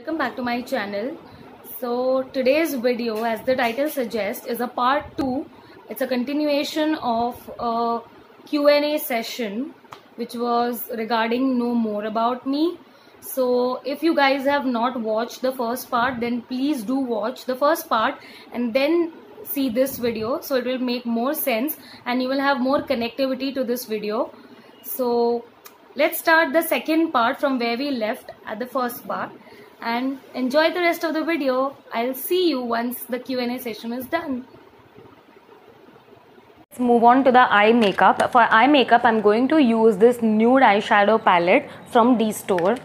Welcome back to my channel. So today's video as the title suggests is a part 2. It's a continuation of a Q&A session which was regarding know more about me. So if you guys have not watched the first part then please do watch the first part and then see this video so it will make more sense and you will have more connectivity to this video. So let's start the second part from where we left at the first part and enjoy the rest of the video. I'll see you once the Q&A session is done. Let's move on to the eye makeup. For eye makeup, I'm going to use this nude eyeshadow palette from D Store.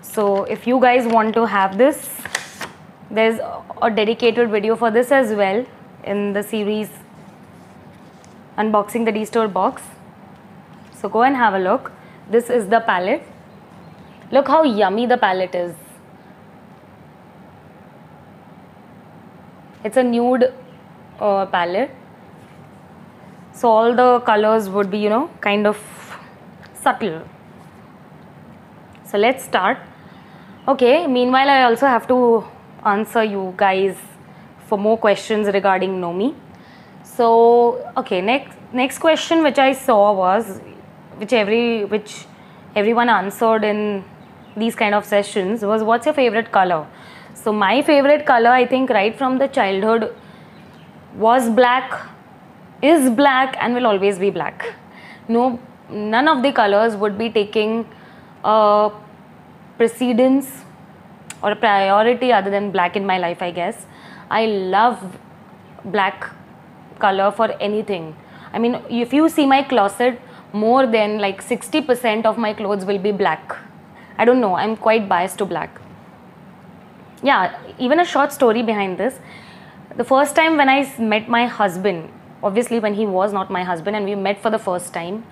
So if you guys want to have this, there's a dedicated video for this as well in the series unboxing the D Store box. So go and have a look. This is the palette. Look how yummy the palette is. It's a nude uh, palette. So all the colors would be, you know, kind of subtle. So let's start. Okay, meanwhile I also have to answer you guys for more questions regarding Nomi. So, okay, next next question which I saw was which every which everyone answered in these kind of sessions was what's your favorite color? So my favorite color I think right from the childhood was black, is black and will always be black. No, none of the colors would be taking precedence or a priority other than black in my life I guess. I love black color for anything. I mean if you see my closet more than like 60% of my clothes will be black. I don't know, I'm quite biased to black yeah, even a short story behind this. The first time when I met my husband, obviously when he was not my husband and we met for the first time,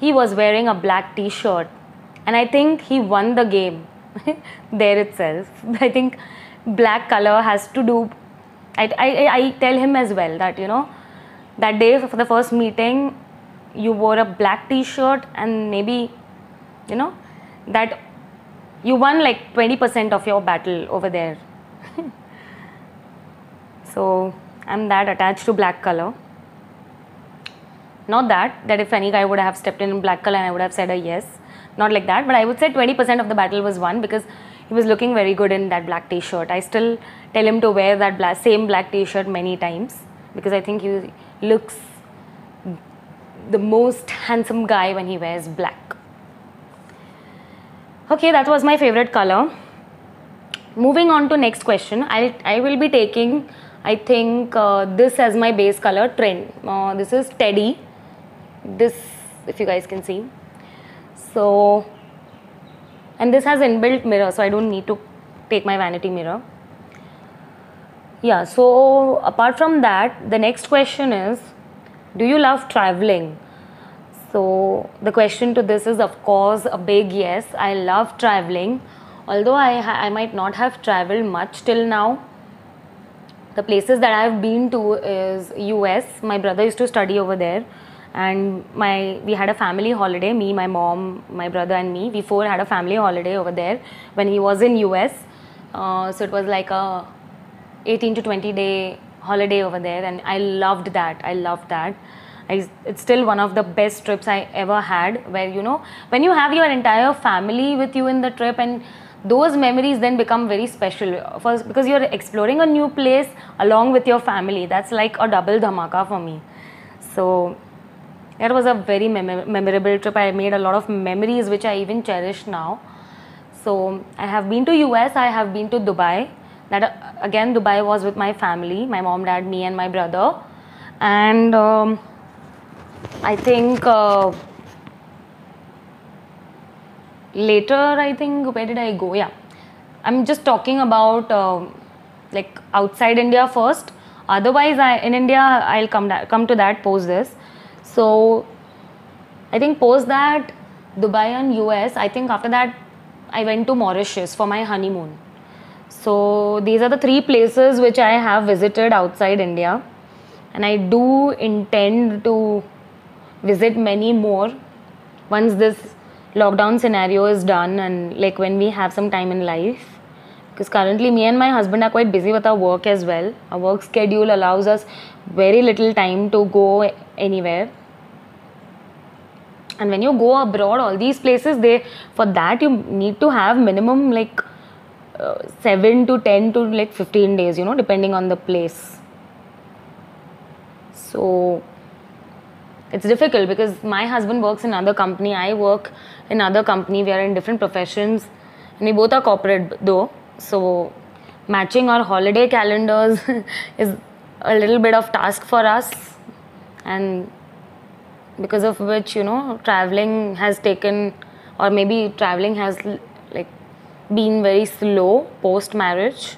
he was wearing a black t-shirt and I think he won the game there itself. I think black color has to do I, I, I tell him as well that you know that day for the first meeting you wore a black t-shirt and maybe you know that you won like 20% of your battle over there. so I'm that attached to black color. Not that, that if any guy would have stepped in, in black color and I would have said a yes. Not like that, but I would say 20% of the battle was won because he was looking very good in that black t-shirt. I still tell him to wear that same black t-shirt many times because I think he looks the most handsome guy when he wears black. Okay, that was my favorite color. Moving on to next question, I, I will be taking, I think, uh, this as my base color trend. Uh, this is Teddy. This, if you guys can see. So, and this has inbuilt mirror, so I don't need to take my vanity mirror. Yeah, so apart from that, the next question is, do you love traveling? So the question to this is of course a big yes. I love traveling. Although I, I might not have traveled much till now, the places that I've been to is US. My brother used to study over there and my we had a family holiday me my mom my brother and me we four had a family holiday over there when he was in us uh, so it was like a 18 to 20 day holiday over there and i loved that i loved that I, it's still one of the best trips I ever had where you know when you have your entire family with you in the trip and those memories then become very special first because you're exploring a new place along with your family that's like a double dhamaka for me so it was a very mem- memorable trip i made a lot of memories which i even cherish now so i have been to us i have been to dubai that again dubai was with my family my mom dad me and my brother and um, I think uh, later, I think, where did I go? Yeah. I'm just talking about uh, like outside India first. Otherwise, I, in India, I'll come, da- come to that post this. So, I think post that, Dubai and US, I think after that, I went to Mauritius for my honeymoon. So, these are the three places which I have visited outside India and I do intend to visit many more once this lockdown scenario is done and like when we have some time in life because currently me and my husband are quite busy with our work as well our work schedule allows us very little time to go anywhere and when you go abroad all these places they for that you need to have minimum like uh, 7 to 10 to like 15 days you know depending on the place so it's difficult because my husband works in another company i work in another company we are in different professions and we both are corporate though so matching our holiday calendars is a little bit of task for us and because of which you know traveling has taken or maybe traveling has like been very slow post marriage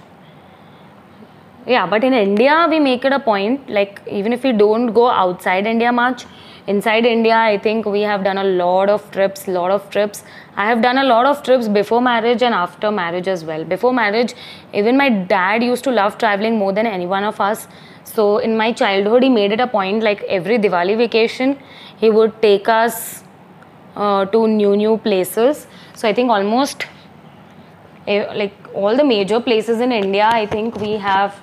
yeah but in india we make it a point like even if we don't go outside india much inside india i think we have done a lot of trips lot of trips i have done a lot of trips before marriage and after marriage as well before marriage even my dad used to love traveling more than any one of us so in my childhood he made it a point like every diwali vacation he would take us uh, to new new places so i think almost eh, like all the major places in india i think we have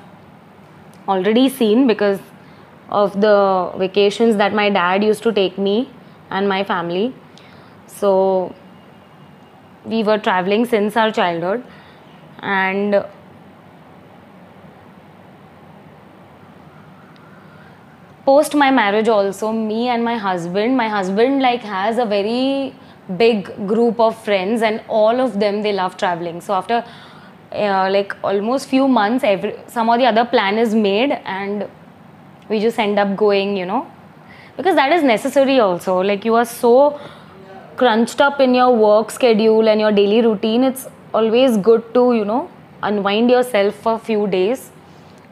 already seen because of the vacations that my dad used to take me and my family. So we were traveling since our childhood and post my marriage also me and my husband my husband like has a very big group of friends and all of them they love traveling so after uh, like almost few months every some or the other plan is made and we just end up going you know because that is necessary also like you are so crunched up in your work schedule and your daily routine it's always good to you know unwind yourself for a few days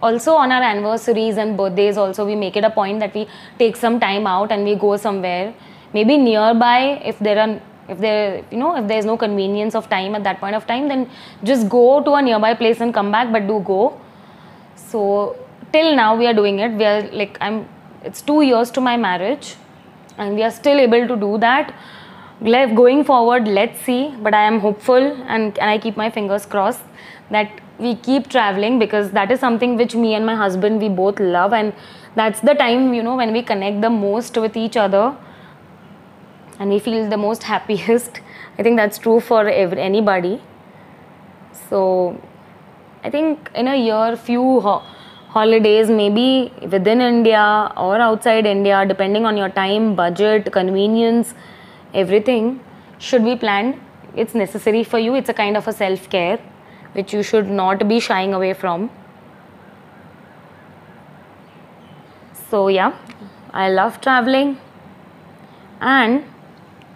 also on our anniversaries and birthdays also we make it a point that we take some time out and we go somewhere maybe nearby if there are if there you know if there's no convenience of time at that point of time then just go to a nearby place and come back but do go so till now we are doing it we are like i'm it's 2 years to my marriage and we are still able to do that going forward let's see but i am hopeful and, and i keep my fingers crossed that we keep traveling because that is something which me and my husband we both love and that's the time you know when we connect the most with each other and we feel the most happiest. I think that's true for every, anybody. So, I think in a year, few ho- holidays, maybe within India or outside India, depending on your time, budget, convenience, everything, should be planned. It's necessary for you. It's a kind of a self care which you should not be shying away from. So, yeah, I love traveling and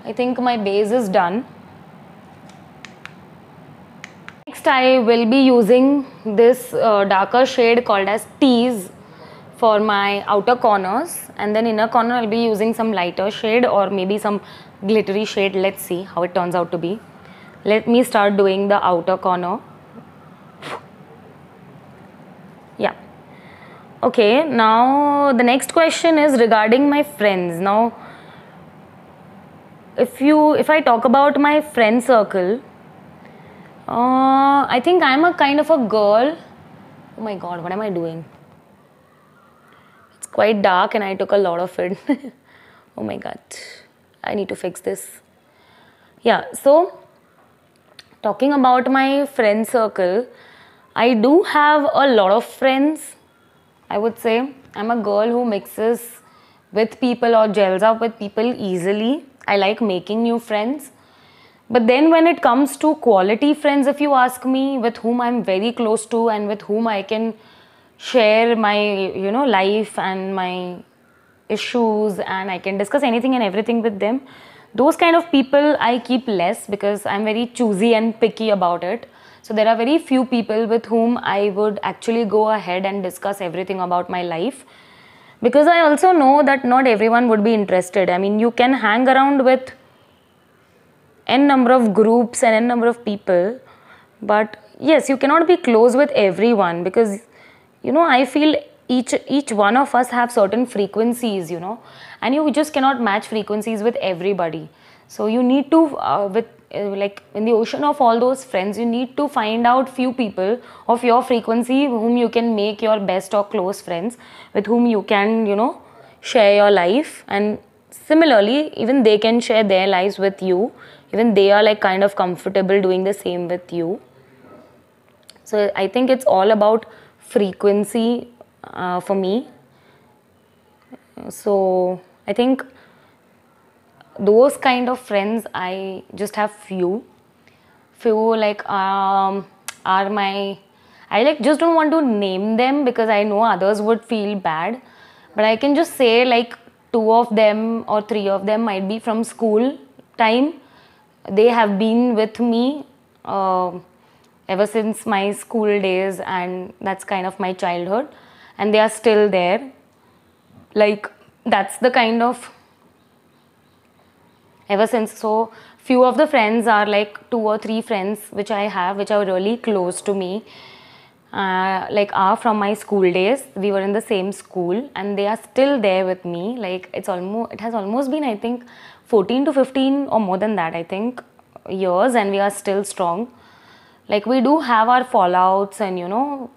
I think my base is done. Next I will be using this uh, darker shade called as Tease for my outer corners and then inner corner I'll be using some lighter shade or maybe some glittery shade. Let's see how it turns out to be. Let me start doing the outer corner. Yeah. Okay, now the next question is regarding my friends. Now, if you if I talk about my friend circle, uh, I think I'm a kind of a girl. Oh my god, what am I doing? It's quite dark and I took a lot of it. oh my god, I need to fix this. Yeah, so talking about my friend circle, I do have a lot of friends. I would say I'm a girl who mixes with people or gels up with people easily. I like making new friends. But then when it comes to quality friends, if you ask me, with whom I'm very close to and with whom I can share my, you know, life and my issues and I can discuss anything and everything with them, those kind of people I keep less because I'm very choosy and picky about it. So there are very few people with whom I would actually go ahead and discuss everything about my life because i also know that not everyone would be interested i mean you can hang around with n number of groups and n number of people but yes you cannot be close with everyone because you know i feel each each one of us have certain frequencies you know and you just cannot match frequencies with everybody so you need to uh, with uh, like in the ocean of all those friends you need to find out few people of your frequency whom you can make your best or close friends with whom you can you know share your life and similarly even they can share their lives with you even they are like kind of comfortable doing the same with you so i think it's all about frequency uh, for me so i think those kind of friends i just have few few like um, are my i like just don't want to name them because i know others would feel bad but i can just say like two of them or three of them might be from school time they have been with me uh, ever since my school days and that's kind of my childhood and they are still there like that's the kind of ever since. So few of the friends are like two or three friends which I have which are really close to me. Uh, like are from my school days we were in the same school and they are still there with me like it's almost it has almost been i think 14 to 15 or more than that i think years and we are still strong like we do have our fallouts and you know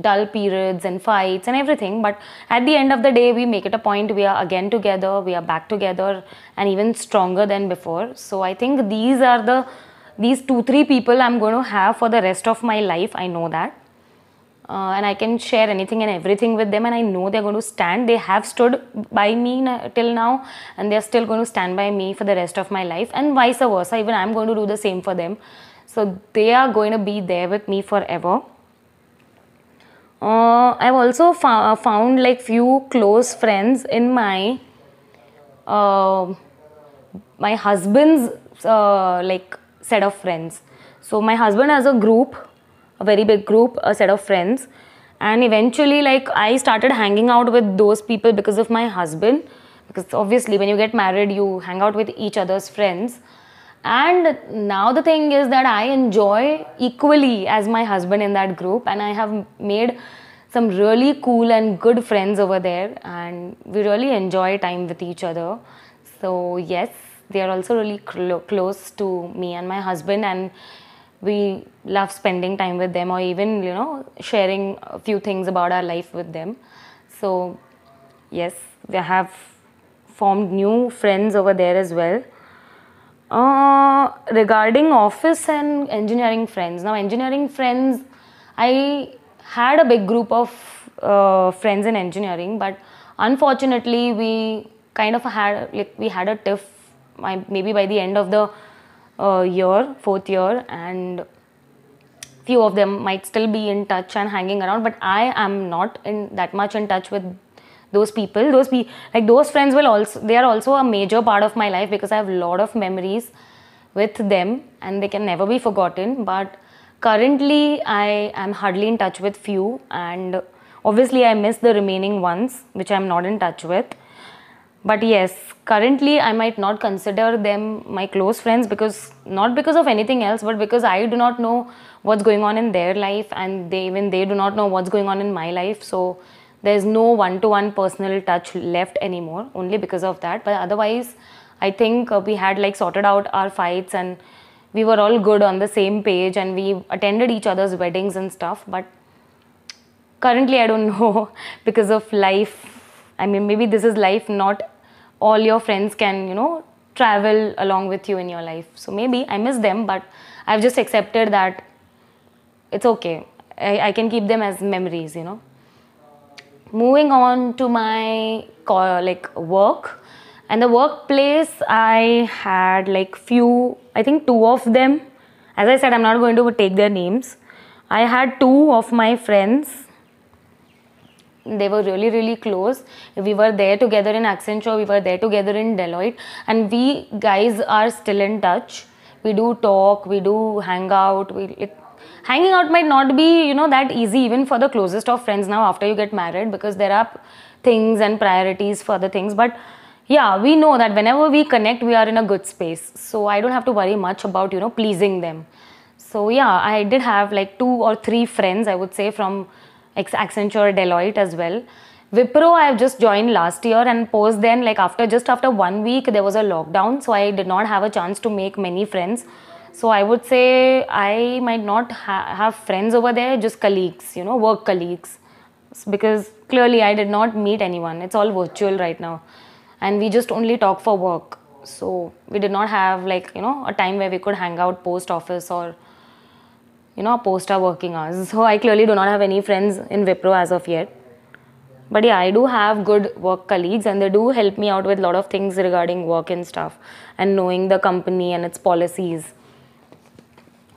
dull periods and fights and everything but at the end of the day we make it a point we are again together we are back together and even stronger than before so i think these are the these two three people i'm going to have for the rest of my life i know that uh, and i can share anything and everything with them and i know they're going to stand they have stood by me till now and they're still going to stand by me for the rest of my life and vice versa even i'm going to do the same for them so they are going to be there with me forever uh, I've also fo uh, found like few close friends in my uh, my husband's uh, like set of friends. So my husband has a group, a very big group, a set of friends, and eventually like I started hanging out with those people because of my husband. Because obviously when you get married, you hang out with each other's friends. And now the thing is that I enjoy equally as my husband in that group, and I have made some really cool and good friends over there, and we really enjoy time with each other. So, yes, they are also really cl- close to me and my husband, and we love spending time with them or even, you know, sharing a few things about our life with them. So, yes, we have formed new friends over there as well. Uh, regarding office and engineering friends. Now, engineering friends, I had a big group of uh, friends in engineering, but unfortunately, we kind of had like we had a tiff maybe by the end of the uh, year, fourth year, and few of them might still be in touch and hanging around. But I am not in that much in touch with those people those pe- like those friends will also they are also a major part of my life because i have a lot of memories with them and they can never be forgotten but currently i am hardly in touch with few and obviously i miss the remaining ones which i'm not in touch with but yes currently i might not consider them my close friends because not because of anything else but because i do not know what's going on in their life and they even they do not know what's going on in my life so there's no one-to-one personal touch left anymore only because of that but otherwise i think uh, we had like sorted out our fights and we were all good on the same page and we attended each other's weddings and stuff but currently i don't know because of life i mean maybe this is life not all your friends can you know travel along with you in your life so maybe i miss them but i've just accepted that it's okay i, I can keep them as memories you know moving on to my like work and the workplace i had like few i think two of them as i said i'm not going to take their names i had two of my friends they were really really close we were there together in accenture we were there together in deloitte and we guys are still in touch we do talk we do hang out we it, hanging out might not be, you know, that easy even for the closest of friends now after you get married because there are things and priorities for other things. But yeah, we know that whenever we connect, we are in a good space. So I don't have to worry much about, you know, pleasing them. So yeah, I did have like two or three friends, I would say, from Accenture, Deloitte as well. Wipro, I have just joined last year and post then, like after just after one week, there was a lockdown. So I did not have a chance to make many friends. So I would say I might not ha- have friends over there, just colleagues, you know, work colleagues. Because clearly I did not meet anyone. It's all virtual right now. And we just only talk for work. So we did not have like, you know, a time where we could hang out post office or, you know, post our working hours. So I clearly do not have any friends in Wipro as of yet. But yeah, I do have good work colleagues and they do help me out with a lot of things regarding work and stuff and knowing the company and its policies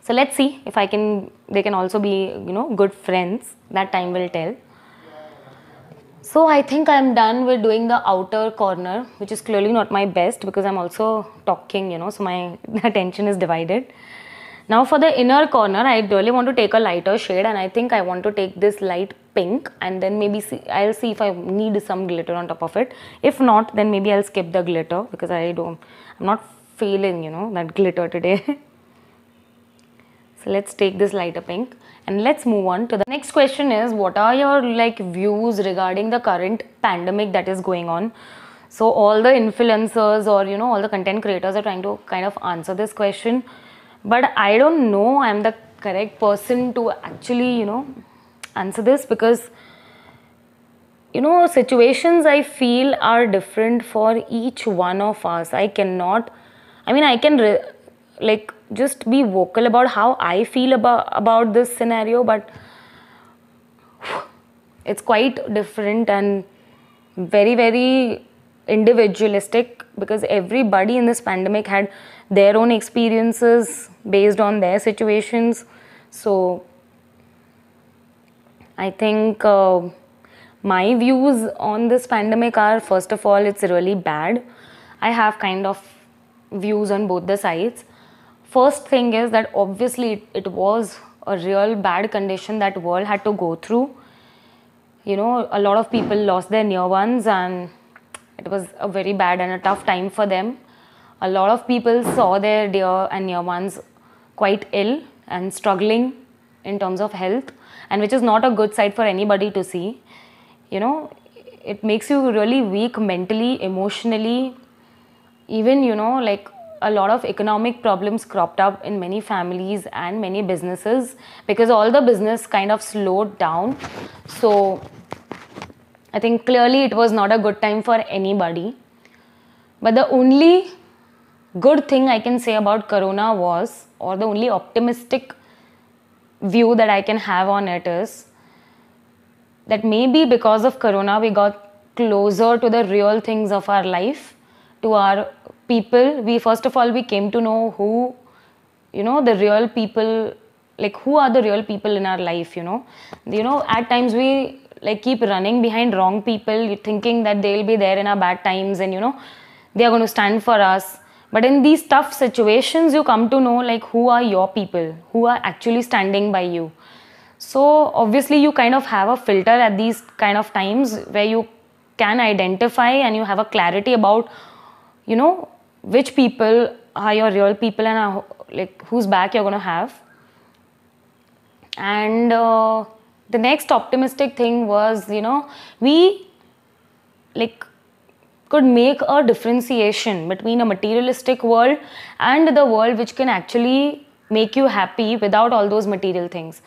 so let's see if I can, they can also be, you know, good friends. That time will tell. So I think I'm done with doing the outer corner, which is clearly not my best because I'm also talking, you know, so my attention is divided. Now for the inner corner, I really want to take a lighter shade and I think I want to take this light pink and then maybe see, I'll see if I need some glitter on top of it. If not, then maybe I'll skip the glitter because I don't, I'm not feeling, you know, that glitter today. So let's take this lighter pink and let's move on to the next question is what are your like views regarding the current pandemic that is going on? So all the influencers or you know all the content creators are trying to kind of answer this question but I don't know I'm the correct person to actually you know answer this because you know situations I feel are different for each one of us. I cannot I mean I can like just be vocal about how I feel about about this scenario, but it's quite different and very very individualistic because everybody in this pandemic had their own experiences based on their situations. So I think uh, my views on this pandemic are first of all, it's really bad. I have kind of views on both the sides first thing is that obviously it, it was a real bad condition that world had to go through you know a lot of people lost their near ones and it was a very bad and a tough time for them a lot of people saw their dear and near ones quite ill and struggling in terms of health and which is not a good sight for anybody to see you know it makes you really weak mentally emotionally even you know like a lot of economic problems cropped up in many families and many businesses because all the business kind of slowed down. So I think clearly it was not a good time for anybody. But the only good thing I can say about Corona was, or the only optimistic view that I can have on it is that maybe because of Corona, we got closer to the real things of our life, to our people we first of all we came to know who you know the real people like who are the real people in our life you know you know at times we like keep running behind wrong people thinking that they'll be there in our bad times and you know they are going to stand for us but in these tough situations you come to know like who are your people who are actually standing by you so obviously you kind of have a filter at these kind of times where you can identify and you have a clarity about you know which people are your real people and are, like whose back you're going to have and uh, the next optimistic thing was you know we like could make a differentiation between a materialistic world and the world which can actually make you happy without all those material things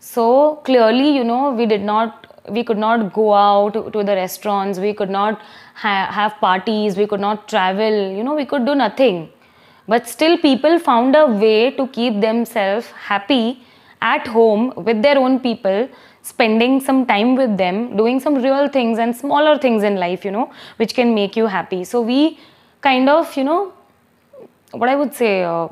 so clearly you know we did not we could not go out to, the restaurants we could not ha- have parties we could not travel you know we could do nothing but still people found a way to keep themselves happy at home with their own people spending some time with them doing some real things and smaller things in life you know which can make you happy so we kind of you know what i would say uh,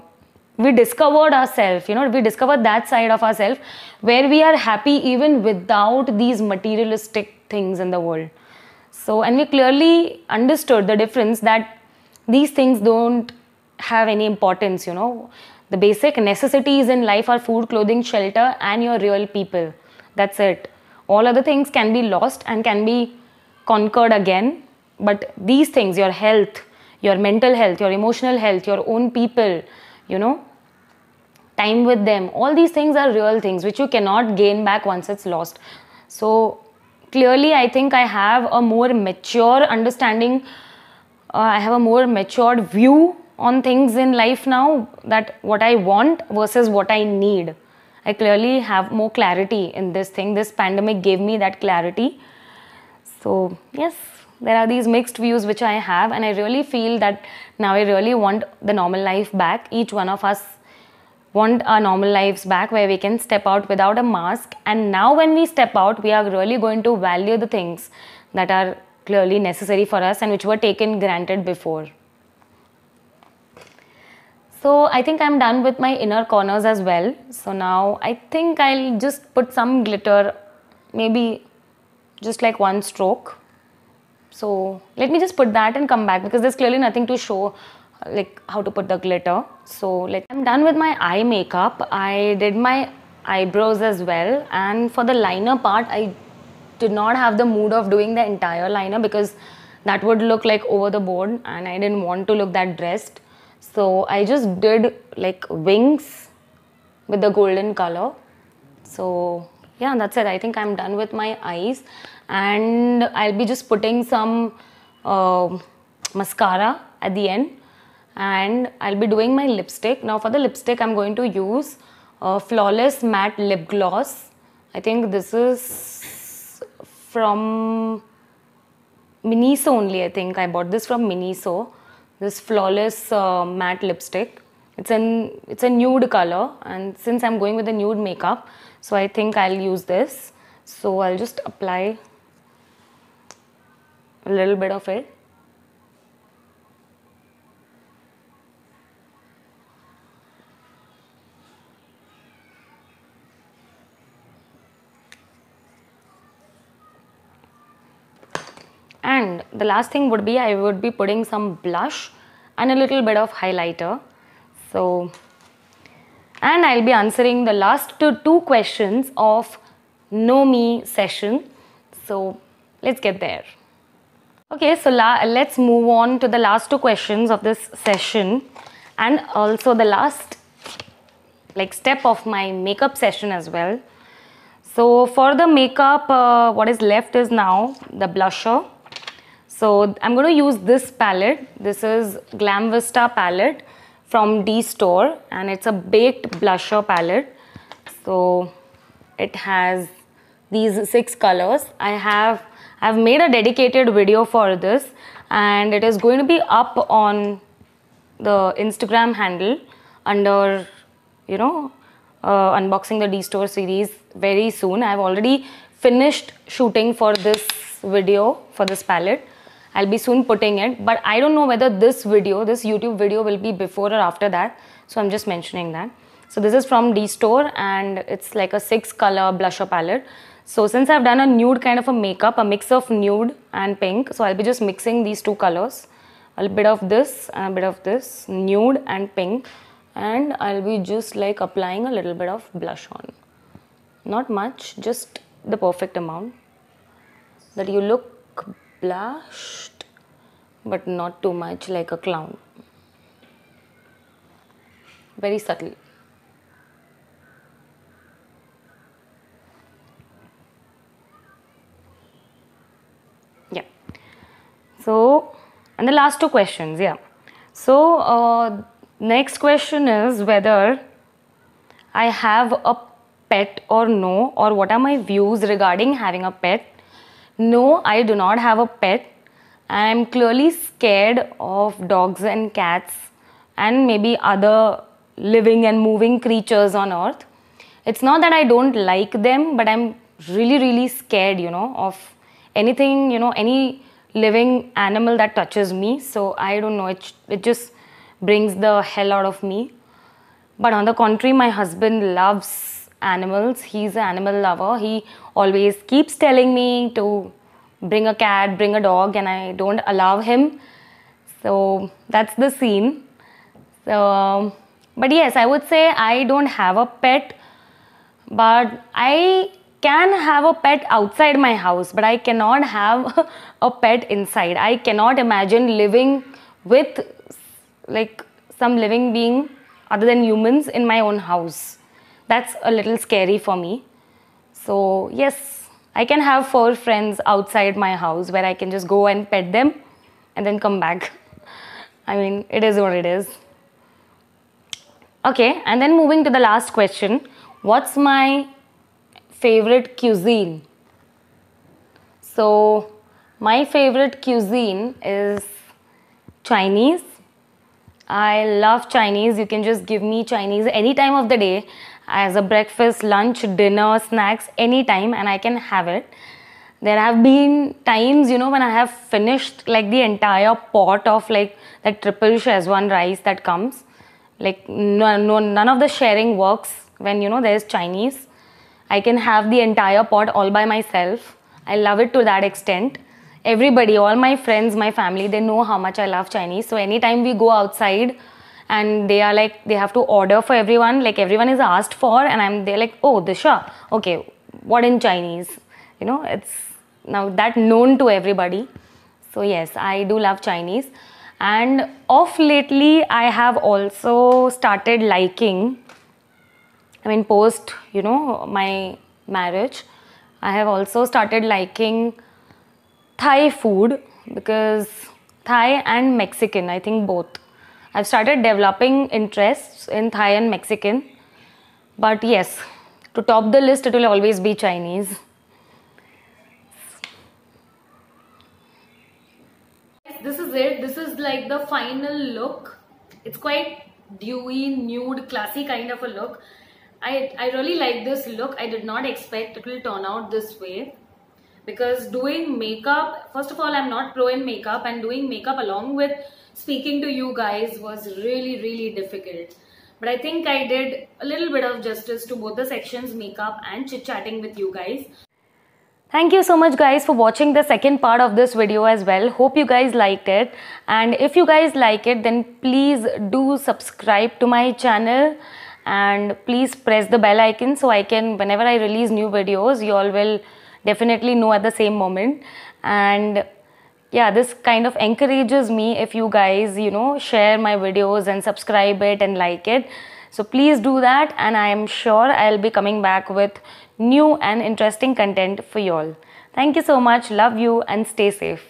we discovered ourselves you know we discovered that side of ourselves where we are happy even without these materialistic things in the world so and we clearly understood the difference that these things don't have any importance you know the basic necessities in life are food clothing shelter and your real people that's it all other things can be lost and can be conquered again but these things your health your mental health your emotional health your own people you know time with them. All these things are real things which you cannot gain back once it's lost. So clearly, I think I have a more mature understanding. Uh, I have a more matured view on things in life now that what I want versus what I need. I clearly have more clarity in this thing. This pandemic gave me that clarity. So, yes, there are these mixed views which I have, and I really feel that now I really want the normal life back. Each one of us want our normal lives back where we can step out without a mask. And now, when we step out, we are really going to value the things that are clearly necessary for us and which were taken granted before. So I think I'm done with my inner corners as well. So now I think I'll just put some glitter, maybe just like one stroke. So let me just put that and come back because there's clearly nothing to show like how to put the glitter so like i'm done with my eye makeup i did my eyebrows as well and for the liner part i did not have the mood of doing the entire liner because that would look like over the board and i didn't want to look that dressed so i just did like wings with the golden color so yeah that's it i think i'm done with my eyes and i'll be just putting some uh, mascara at the end and I'll be doing my lipstick. Now for the lipstick, I'm going to use a Flawless Matte Lip Gloss. I think this is from Miniso only, I think. I bought this from Miniso. This Flawless uh, Matte Lipstick. It's, an, it's a nude color and since I'm going with a nude makeup, so I think I'll use this. So I'll just apply a little bit of it and the last thing would be I would be putting some blush and a little bit of highlighter. So, and I'll be answering the last two questions of Know Me session. So, let's get there. Okay, so let's move on to the last two questions of this session and also the last like step of my makeup session as well. So for the makeup, uh, what is left is now the blusher so I'm going to use this palette. This is Glam Vista palette from D Store and it's a baked blusher palette. So it has these six colors. I have I've made a dedicated video for this and it is going to be up on the Instagram handle under you know uh, unboxing the D Store series very soon. I've already finished shooting for this video for this palette. I'll be soon putting it. But I don't know whether this video, this YouTube video will be before or after that. So I'm just mentioning that. So this is from D Store and it's like a six color blusher palette. So since I've done a nude kind of a makeup, a mix of nude and pink. So I'll be just mixing these two colors. A bit of this and a bit of this, nude and pink. And I'll be just like applying a little bit of blush on. Not much, just the perfect amount. That you look blushed but not too much like a clown very subtle yeah so and the last two questions yeah so uh, next question is whether i have a pet or no or what are my views regarding having a pet no, I do not have a pet. I am clearly scared of dogs and cats and maybe other living and moving creatures on earth. It's not that I don't like them, but I'm really, really scared, you know, of anything, you know, any living animal that touches me. So I don't know, it, it just brings the hell out of me. But on the contrary, my husband loves animals. He's an animal lover. He always keeps telling me to bring a cat, bring a dog, and I don't allow him. So that's the scene. So, um, but yes, I would say I don't have a pet, but I can have a pet outside my house, but I cannot have a pet inside. I cannot imagine living with like some living being other than humans in my own house that's a little scary for me. So, yes, I can have four friends outside my house where I can just go and pet them and then come back. I mean, it is what it is. Okay, and then moving to the last question What's my favorite cuisine? So, my favorite cuisine is Chinese. I love Chinese. You can just give me Chinese any time of the day as a breakfast, lunch, dinner, snacks, anytime, and I can have it. There have been times, you know, when I have finished like the entire pot of like that triple shazwan rice that comes. Like, no, no, none of the sharing works when, you know, there's Chinese. I can have the entire pot all by myself. I love it to that extent. Everybody, all my friends, my family, they know how much I love Chinese. So, anytime we go outside, and they are like they have to order for everyone like everyone is asked for and i'm they're like oh disha okay what in chinese you know it's now that known to everybody so yes i do love chinese and off lately i have also started liking i mean post you know my marriage i have also started liking thai food because thai and mexican i think both I've started developing interests in Thai and Mexican. But yes, to top the list, it will always be Chinese. This is it. This is like the final look. It's quite dewy, nude, classy kind of a look. I, I really like this look. I did not expect it will turn out this way because doing makeup, first of all, I'm not pro in makeup and doing makeup along with speaking to you guys was really, really difficult. But I think I did a little bit of justice to both the sections, makeup and chit-chatting with you guys. Thank you so much guys for watching the second part of this video as well. Hope you guys liked it and if you guys like it then please do subscribe to my channel and please press the bell icon so I can whenever I release new videos you all will definitely know at the same moment and yeah this kind of encourages me if you guys you know share my videos and subscribe it and like it so please do that and i am sure i'll be coming back with new and interesting content for y'all thank you so much love you and stay safe